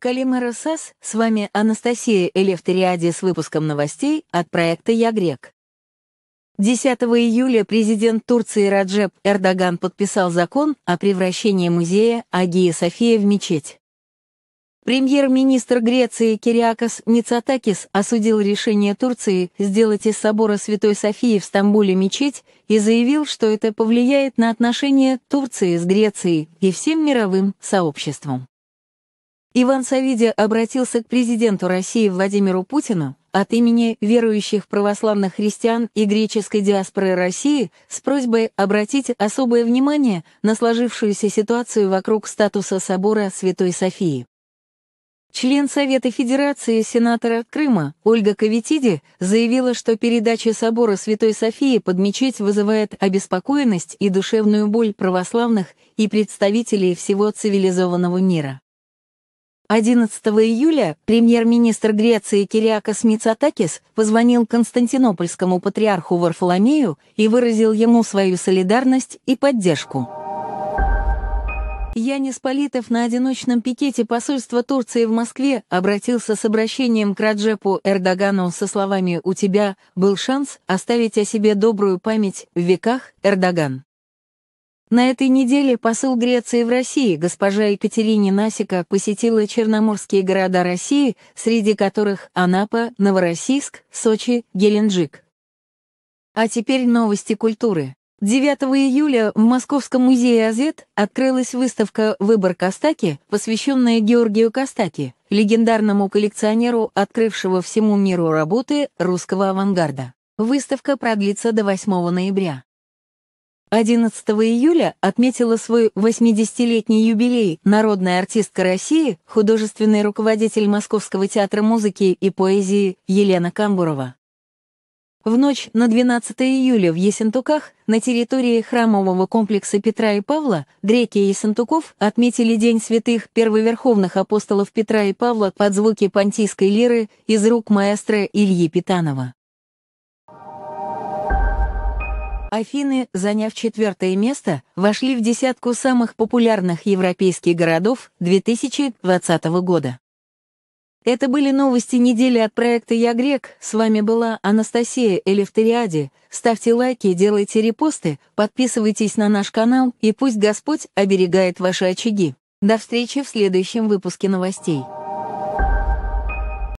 Калима САС, с вами Анастасия Элефтериади с выпуском новостей от проекта «Я грек». 10 июля президент Турции Раджеп Эрдоган подписал закон о превращении музея Агия София в мечеть. Премьер-министр Греции Кириакос Мицатакис осудил решение Турции сделать из собора Святой Софии в Стамбуле мечеть и заявил, что это повлияет на отношения Турции с Грецией и всем мировым сообществом. Иван Савидя обратился к президенту России Владимиру Путину от имени верующих православных христиан и греческой диаспоры России с просьбой обратить особое внимание на сложившуюся ситуацию вокруг статуса собора Святой Софии. Член Совета Федерации сенатора Крыма Ольга Кавитиди заявила, что передача собора Святой Софии под мечеть вызывает обеспокоенность и душевную боль православных и представителей всего цивилизованного мира. 11 июля премьер-министр Греции Кириакос Мицатакис позвонил константинопольскому патриарху Варфоломею и выразил ему свою солидарность и поддержку. Янис Политов на одиночном пикете посольства Турции в Москве обратился с обращением к Раджепу Эрдогану со словами «У тебя был шанс оставить о себе добрую память в веках, Эрдоган». На этой неделе посол Греции в России госпожа Екатерине Насика посетила черноморские города России, среди которых Анапа, Новороссийск, Сочи, Геленджик. А теперь новости культуры. 9 июля в Московском музее Азет открылась выставка «Выбор Костаки», посвященная Георгию Костаки, легендарному коллекционеру, открывшего всему миру работы русского авангарда. Выставка продлится до 8 ноября. 11 июля отметила свой 80-летний юбилей народная артистка России, художественный руководитель Московского театра музыки и поэзии Елена Камбурова. В ночь на 12 июля в Есентуках на территории храмового комплекса Петра и Павла греки и Есентуков отметили День святых первоверховных апостолов Петра и Павла под звуки понтийской лиры из рук маэстро Ильи Питанова. Афины, заняв четвертое место, вошли в десятку самых популярных европейских городов 2020 года. Это были новости недели от проекта «Я грек». С вами была Анастасия Элевтериади. Ставьте лайки, делайте репосты, подписывайтесь на наш канал, и пусть Господь оберегает ваши очаги. До встречи в следующем выпуске новостей.